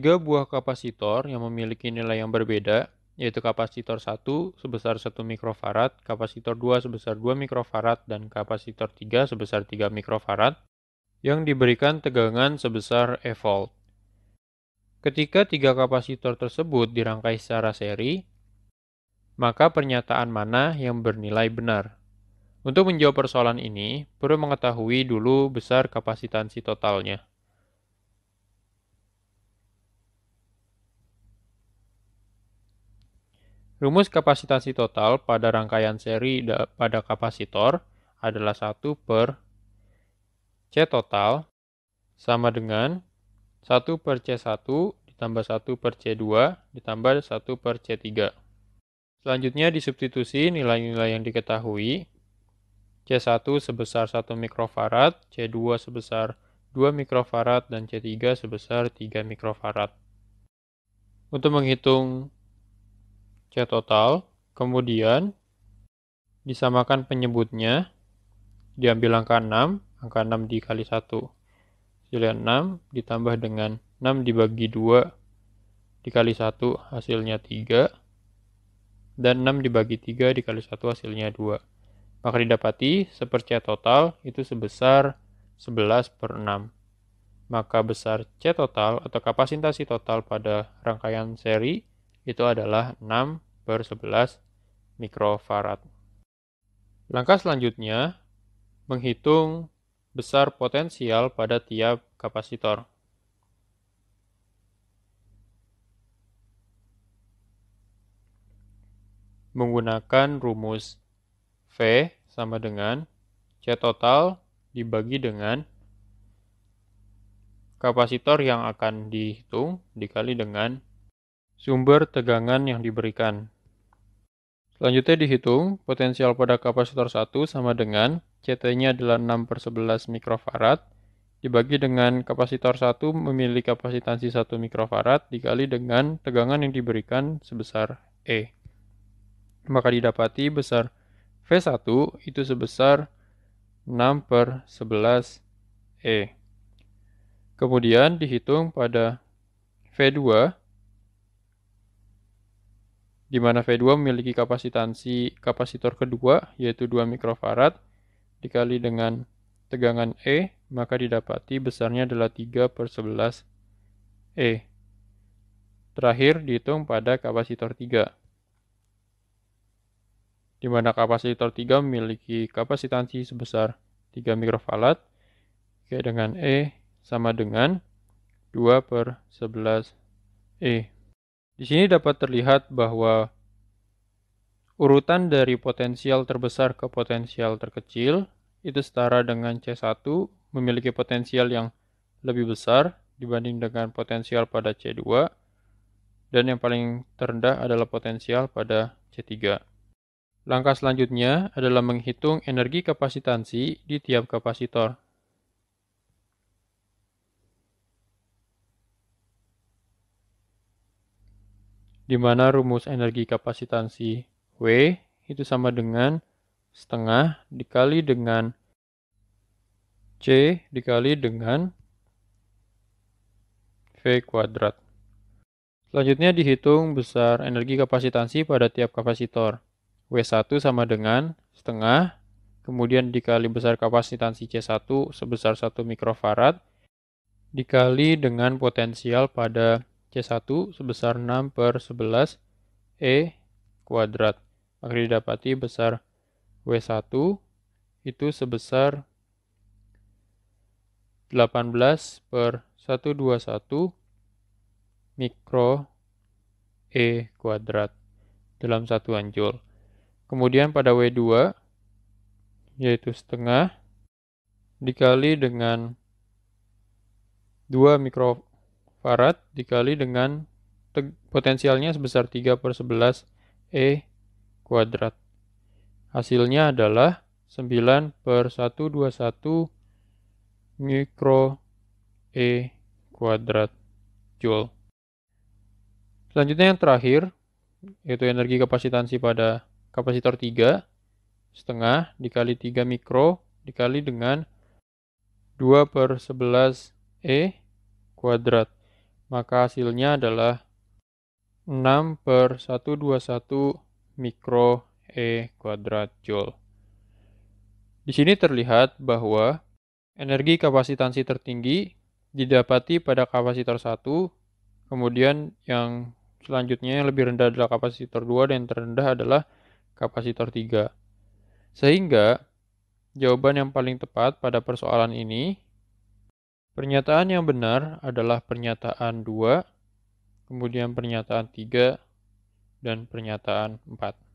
Tiga buah kapasitor yang memiliki nilai yang berbeda, yaitu kapasitor 1 sebesar 1 mikrofarad, kapasitor 2 sebesar 2 mikrofarad, dan kapasitor 3 sebesar 3 mikrofarad, yang diberikan tegangan sebesar E volt. Ketika tiga kapasitor tersebut dirangkai secara seri, maka pernyataan mana yang bernilai benar? Untuk menjawab persoalan ini, perlu mengetahui dulu besar kapasitansi totalnya. Rumus kapasitasi total pada rangkaian seri pada kapasitor adalah 1 per C total sama dengan 1 per C1 ditambah 1 per C2 ditambah 1 per C3. Selanjutnya disubstitusi nilai-nilai yang diketahui. C1 sebesar 1 mikrofarad, C2 sebesar 2 mikrofarad, dan C3 sebesar 3 mikrofarad. Untuk menghitung C total, kemudian disamakan penyebutnya, diambil angka 6, angka 6 dikali 1. Hasilnya 6 ditambah dengan 6 dibagi 2 dikali 1 hasilnya 3, dan 6 dibagi 3 dikali 1 hasilnya 2. Maka didapati sepercaya total itu sebesar 11 per 6. Maka besar C total atau kapasitasi total pada rangkaian seri itu adalah 6 per 11 mikrofarad. Langkah selanjutnya, menghitung besar potensial pada tiap kapasitor. Menggunakan rumus V sama dengan C total dibagi dengan kapasitor yang akan dihitung dikali dengan sumber tegangan yang diberikan. Selanjutnya dihitung, potensial pada kapasitor 1 sama dengan CT-nya adalah 6 per 11 mikrofarad, dibagi dengan kapasitor 1 memiliki kapasitansi 1 mikrofarad dikali dengan tegangan yang diberikan sebesar E. Maka didapati besar V1 itu sebesar 6 per 11 E. Kemudian dihitung pada V2 di mana V2 memiliki kapasitansi kapasitor kedua, yaitu 2 mikrofarad, dikali dengan tegangan E, maka didapati besarnya adalah 3 per 11 E. Terakhir, dihitung pada kapasitor 3, di mana kapasitor 3 memiliki kapasitansi sebesar 3 mikrofarad, dengan E sama dengan 2 per 11 E. Di sini dapat terlihat bahwa urutan dari potensial terbesar ke potensial terkecil itu setara dengan C1 memiliki potensial yang lebih besar dibanding dengan potensial pada C2 dan yang paling terendah adalah potensial pada C3. Langkah selanjutnya adalah menghitung energi kapasitansi di tiap kapasitor. di mana rumus energi kapasitansi W itu sama dengan setengah dikali dengan C dikali dengan V kuadrat. Selanjutnya dihitung besar energi kapasitansi pada tiap kapasitor. W1 sama dengan setengah, kemudian dikali besar kapasitansi C1 sebesar 1 mikrofarad, dikali dengan potensial pada C1 sebesar 6 per 11 E kuadrat. Maka didapati besar W1 itu sebesar 18 per 121 mikro E kuadrat dalam satuan Joule. Kemudian pada W2, yaitu setengah, dikali dengan 2 mikro farad dikali dengan potensialnya sebesar 3 per 11 E kuadrat. Hasilnya adalah 9 per 121 mikro E kuadrat Joule. Selanjutnya yang terakhir, yaitu energi kapasitansi pada kapasitor 3, setengah dikali 3 mikro dikali dengan 2 per 11 E kuadrat maka hasilnya adalah 6 per 121 mikro E kuadrat Joule. Di sini terlihat bahwa energi kapasitansi tertinggi didapati pada kapasitor 1, kemudian yang selanjutnya yang lebih rendah adalah kapasitor 2 dan yang terendah adalah kapasitor 3. Sehingga jawaban yang paling tepat pada persoalan ini Pernyataan yang benar adalah pernyataan 2, kemudian pernyataan 3, dan pernyataan 4.